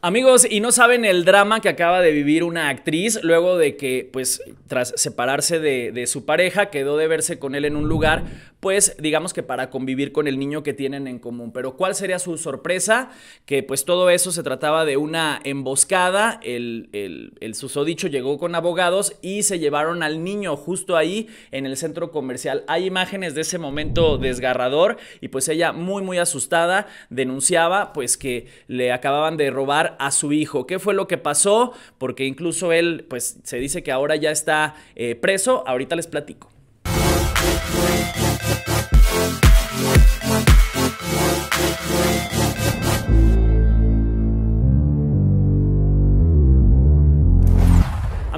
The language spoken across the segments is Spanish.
Amigos, y no saben el drama que acaba de vivir una actriz luego de que, pues, tras separarse de, de, su pareja, quedó de verse con él en un lugar pues digamos que para convivir con el niño que tienen en común. Pero ¿cuál sería su sorpresa? Que pues todo eso se trataba de una emboscada, el, susodicho llegó con abogados y se llevaron al niño justo ahí en el centro comercial. Hay imágenes de ese momento desgarrador y pues ella muy muy asustada denunciaba pues que le acababan de robar a su hijo. ¿Qué fue lo que pasó? Porque incluso él pues se dice que ahora ya está eh, preso. Ahorita les platico.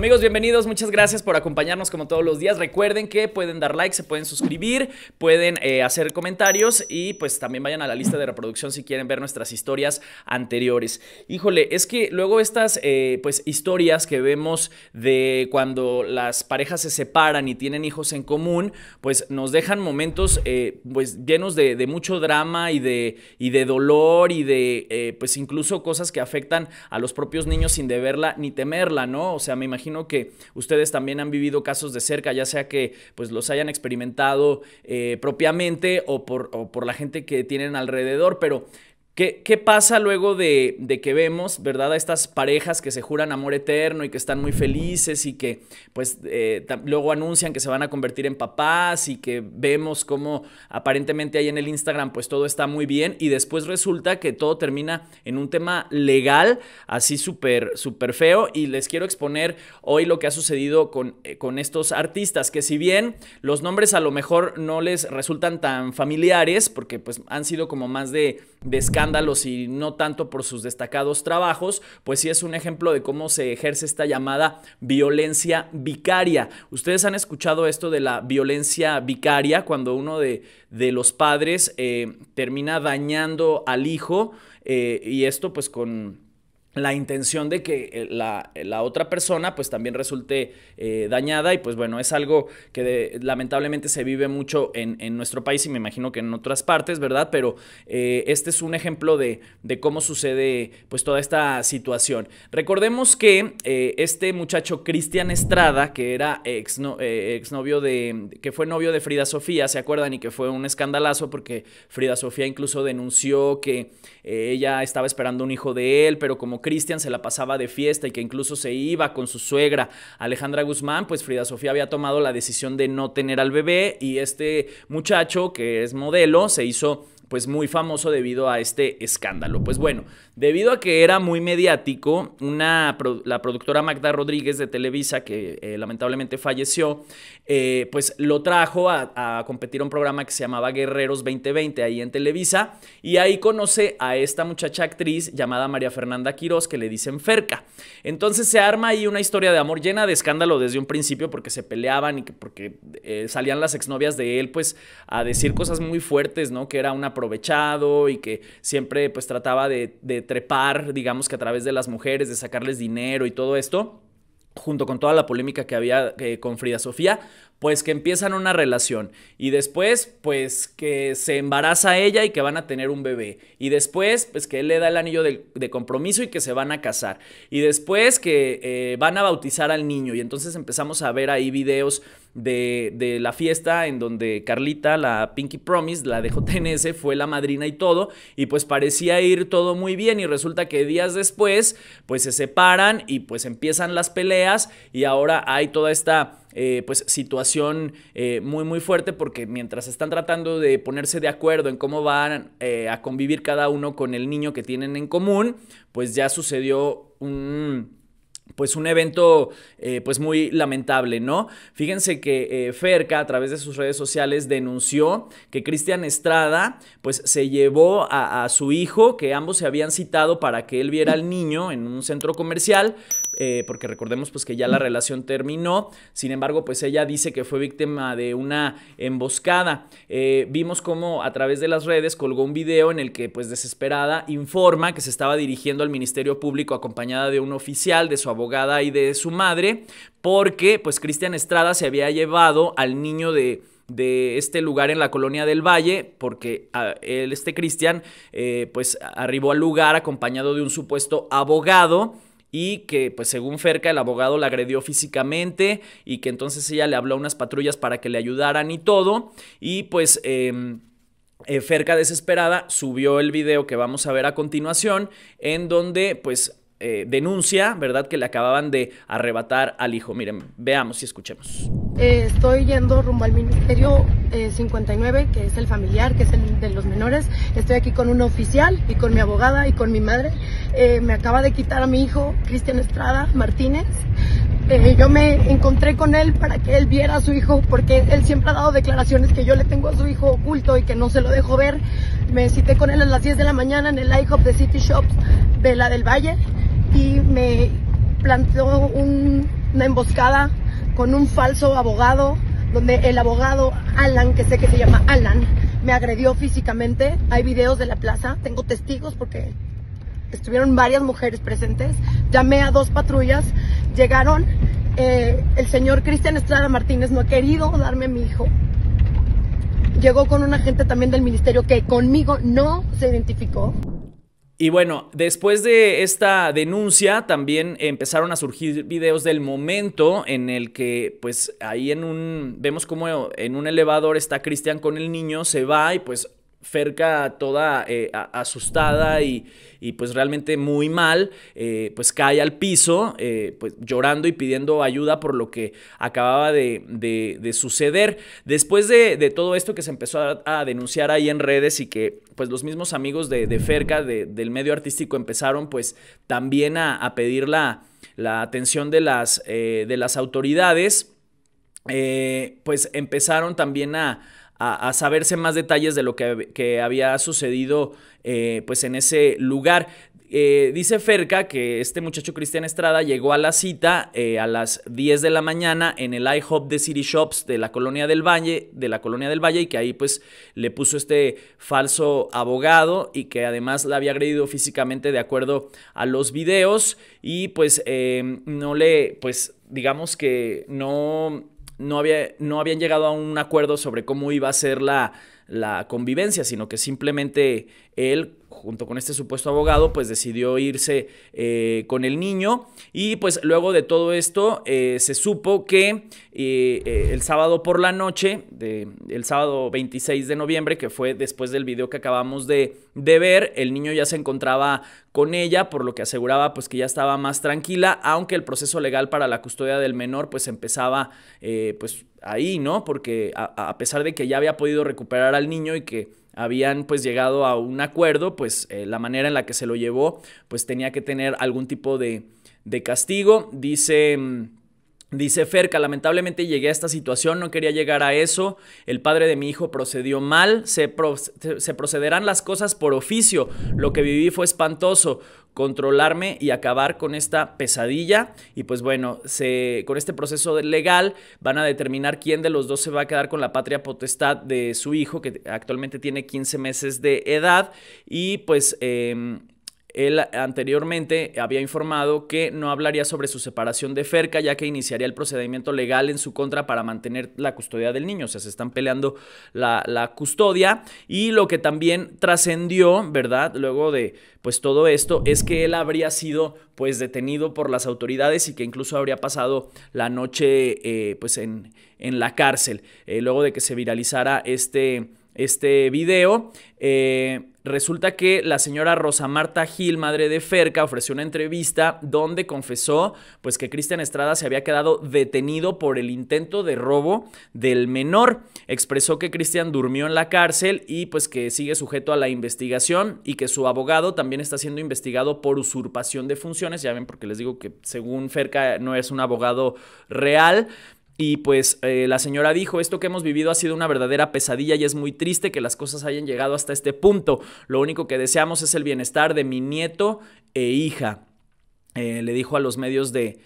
Amigos, bienvenidos, muchas gracias por acompañarnos como todos los días. Recuerden que pueden dar like, se pueden suscribir, pueden eh, hacer comentarios y pues también vayan a la lista de reproducción si quieren ver nuestras historias anteriores. Híjole, es que luego estas eh, pues historias que vemos de cuando las parejas se separan y tienen hijos en común, pues nos dejan momentos eh, pues llenos de, mucho drama y de, y de dolor y de pues incluso cosas que afectan a los propios niños sin deberla ni temerla, ¿no? O sea, me imagino que ustedes también han vivido casos de cerca, ya sea que pues los hayan experimentado eh, propiamente o por, o por la gente que tienen alrededor, pero ¿Qué, pasa luego de, que vemos, verdad, a estas parejas que se juran amor eterno y que están muy felices y que pues eh, luego anuncian que se van a convertir en papás y que vemos cómo aparentemente ahí en el Instagram pues todo está muy bien y después resulta que todo termina en un tema legal así súper, súper feo y les quiero exponer hoy lo que ha sucedido con, eh, con estos artistas que si bien los nombres a lo mejor no les resultan tan familiares porque pues han sido como más de descanso y no tanto por sus destacados trabajos, pues sí es un ejemplo de cómo se ejerce esta llamada violencia vicaria. Ustedes han escuchado esto de la violencia vicaria, cuando uno de, los padres eh, termina dañando al hijo eh, y esto pues con la intención de que eh, eh, la, otra persona pues también resulte eh, dañada y pues bueno, es algo que lamentablemente se vive mucho en, nuestro país y me imagino que en otras partes, ¿verdad? Pero este es un ejemplo de, cómo sucede pues toda esta situación. Recordemos que este muchacho Cristian Estrada, que era ex exnovio de, que fue novio de Frida Sofía, ¿se acuerdan? Y que fue un escandalazo porque Frida Sofía incluso denunció que ella estaba esperando un hijo de él, pero como Cristian se la pasaba de fiesta y que incluso se iba con su suegra Alejandra Guzmán, pues Frida Sofía había tomado la decisión de no tener al bebé y este muchacho que es modelo se hizo pues muy famoso debido a este escándalo. Pues bueno, debido a que era muy mediático, una, la productora Magda Rodríguez de Televisa, que eh, lamentablemente falleció, eh, pues lo trajo a, competir un programa que se llamaba Guerreros 2020 ahí en Televisa y ahí conoce a esta muchacha actriz llamada María Fernanda Quiroz que le dicen Ferca. Entonces se arma ahí una historia de amor llena de escándalo desde un principio porque se peleaban y porque eh, salían las exnovias de él pues a decir cosas muy fuertes, ¿no? Que era una aprovechado y que siempre pues trataba de, trepar, digamos que a través de las mujeres, de sacarles dinero y todo esto junto con toda la polémica que había eh, con Frida Sofía, pues que empiezan una relación y después pues que se embaraza ella y que van a tener un bebé y después pues que él le da el anillo de, compromiso y que se van a casar y después que eh, van a bautizar al niño y entonces empezamos a ver ahí videos de, la fiesta en donde Carlita, la Pinky Promise, la dejó TNS, fue la madrina y todo, y pues parecía ir todo muy bien y resulta que días después pues se separan y pues empiezan las peleas y ahora hay toda esta eh, pues situación eh, muy muy fuerte porque mientras están tratando de ponerse de acuerdo en cómo van eh, a convivir cada uno con el niño que tienen en común, pues ya sucedió un pues un evento pues muy lamentable, ¿no? Fíjense que Ferca a través de sus redes sociales denunció que Cristian Estrada pues se llevó a, su hijo, que ambos se habían citado para que él viera al niño en un centro comercial, eh, porque recordemos pues que ya la relación terminó. Sin embargo, pues ella dice que fue víctima de una emboscada. Eh, vimos cómo a través de las redes colgó un video en el que pues desesperada informa que se estaba dirigiendo al Ministerio Público acompañada de un oficial, de su abogada y de su madre, porque pues Cristian Estrada se había llevado al niño de este lugar en la colonia del Valle, porque ah, este Cristian, eh, pues arribó al lugar acompañado de un supuesto abogado y que pues según Ferca el abogado la agredió físicamente y que entonces ella le habló a unas patrullas para que le ayudaran y todo y pues... Em, eh, Ferca desesperada subió el video que vamos a ver a continuación, en donde pues eh, denuncia, ¿verdad? Que le acababan de arrebatar al hijo. Miren, veamos y escuchemos. Eh, estoy yendo rumbo al Ministerio 59, eh, que es el familiar, que es el de los menores. Estoy aquí con un oficial y con mi abogada y con mi madre. me acaba de quitar a mi hijo, Cristian Estrada Martínez. yo me encontré con él para que él viera a su hijo, porque él siempre ha dado declaraciones que yo le tengo a su hijo oculto y que no se lo dejo ver. Me cité con él a las 10 de la mañana en el IHOP de City Shops de la del Valle y me planteó una emboscada con un falso abogado, donde el abogado Alan, que sé que se llama Alan, me agredió físicamente. Hay videos de la plaza, tengo testigos porque estuvieron varias mujeres presentes. Llamé a dos patrullas, llegaron. Eh, el señor Cristian Estrada Martínez no ha querido darme mi hijo. Llegó con un agente también del ministerio que conmigo no se identificó. Y bueno, después de esta denuncia también empezaron a surgir videos del momento en el que pues ahí en un vemos como en un elevador está Cristian con el niño, se va y pues Ferca toda eh, asustada y, pues realmente muy mal, eh, pues cae al piso, eh, pues llorando y pidiendo ayuda por lo que acababa de, suceder. Después de, todo esto que se empezó a, a denunciar ahí en redes y que pues los mismos amigos de, de Ferca, del medio artístico, empezaron pues también a, pedir la, atención de las, eh, de las autoridades, eh, pues empezaron también a, saberse más detalles de lo que, había sucedido eh, pues en ese lugar. Eh, dice Ferca que este muchacho Cristian Estrada llegó a la cita eh, a las 10 de la mañana en el IHOP de City Shops de la Colonia del Valle, de la Colonia del Valle, y que ahí pues le puso este falso abogado y que además la había agredido físicamente de acuerdo a los videos y pues em, no le, pues digamos que no, no, había, no habían llegado a un acuerdo sobre cómo iba a ser la, la convivencia, sino que simplemente él junto con este supuesto abogado, pues decidió irse eh, con el niño. Y pues luego de todo esto eh, se supo que eh, el sábado por la noche, de, el sábado 26 de noviembre, que fue después del video que acabamos de, de ver, el niño ya se encontraba con ella, por lo que aseguraba pues que ya estaba más tranquila, aunque el proceso legal para la custodia del menor pues empezaba pues ahí, ¿no? Porque a pesar de que ya había podido recuperar al niño y que habían pues llegado a un acuerdo, pues eh, la manera en la que se lo llevó pues tenía que tener algún tipo de, de castigo. Dice mm, Dice Ferca, lamentablemente llegué a esta situación, no quería llegar a eso, el padre de mi hijo procedió mal, se, se, procederán las cosas por oficio, lo que viví fue espantoso, controlarme y acabar con esta pesadilla y pues bueno, con este proceso legal van a determinar quién de los dos se va a quedar con la patria potestad de su hijo, que actualmente tiene 15 meses de edad y pues... Em, él anteriormente había informado que no hablaría sobre su separación de Ferca, ya que iniciaría el procedimiento legal en su contra para mantener la custodia del niño. O sea, se están peleando la, custodia. Y lo que también trascendió, ¿verdad? Luego de pues todo esto, es que él habría sido pues detenido por las autoridades y que incluso habría pasado la noche eh, pues en, en la cárcel. Eh, luego de que se viralizara este este video. Eh, resulta que la señora Rosa Marta Gil, madre de Ferca, ofreció una entrevista donde confesó pues que Cristian Estrada se había quedado detenido por el intento de robo del menor. Expresó que Cristian durmió en la cárcel y pues que sigue sujeto a la investigación y que su abogado también está siendo investigado por usurpación de funciones, ya ven porque les digo que según Ferca no es un abogado real. Y pues eh, la señora dijo, esto que hemos vivido ha sido una verdadera pesadilla y es muy triste que las cosas hayan llegado hasta este punto. Lo único que deseamos es el bienestar de mi nieto e hija. Eh, le dijo a los medios de,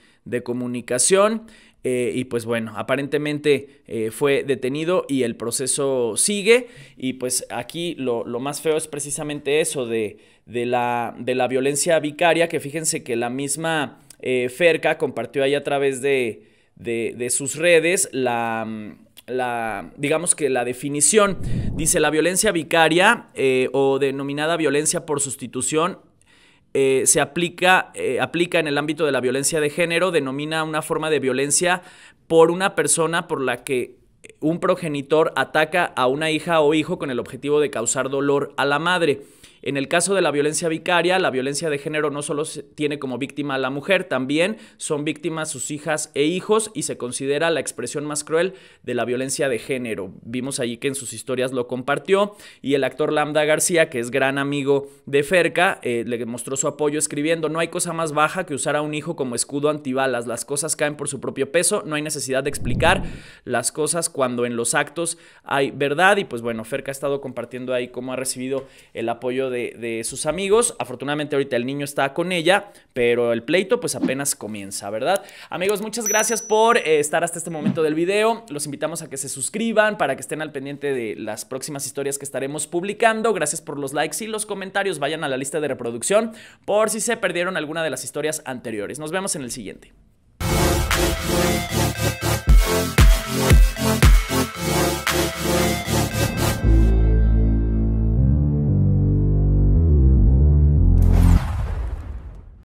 comunicación. Eh, y pues bueno, aparentemente fue detenido y el proceso sigue. Y pues aquí lo, más feo es precisamente eso de, la, de, la, violencia vicaria, que fíjense que la misma Ferca compartió ahí a través de, de, sus redes la, la, digamos que la definición. Dice la violencia vicaria eh, o denominada violencia por sustitución eh, se aplica, eh, aplica en el ámbito de la violencia de género, denomina una forma de violencia por una persona por la que un progenitor ataca a una hija o hijo con el objetivo de causar dolor a la madre. En el caso de la violencia vicaria, la violencia de género no solo tiene como víctima a la mujer, también son víctimas sus hijas e hijos y se considera la expresión más cruel de la violencia de género. Vimos ahí que en sus historias lo compartió y el actor Lambda García, que es gran amigo de Ferca, eh, le mostró su apoyo escribiendo, no hay cosa más baja que usar a un hijo como escudo antibalas, las cosas caen por su propio peso, no hay necesidad de explicar las cosas cuando en los actos hay verdad y pues bueno, Ferca ha estado compartiendo ahí cómo ha recibido el apoyo de de, sus amigos. Afortunadamente ahorita el niño está con ella, pero el pleito pues apenas comienza, ¿verdad? Amigos, muchas gracias por eh, estar hasta este momento del video. Los invitamos a que se suscriban para que estén al pendiente de las próximas historias que estaremos publicando. Gracias por los likes y los comentarios. Vayan a la lista de reproducción por si se perdieron alguna de las historias anteriores. Nos vemos en el siguiente.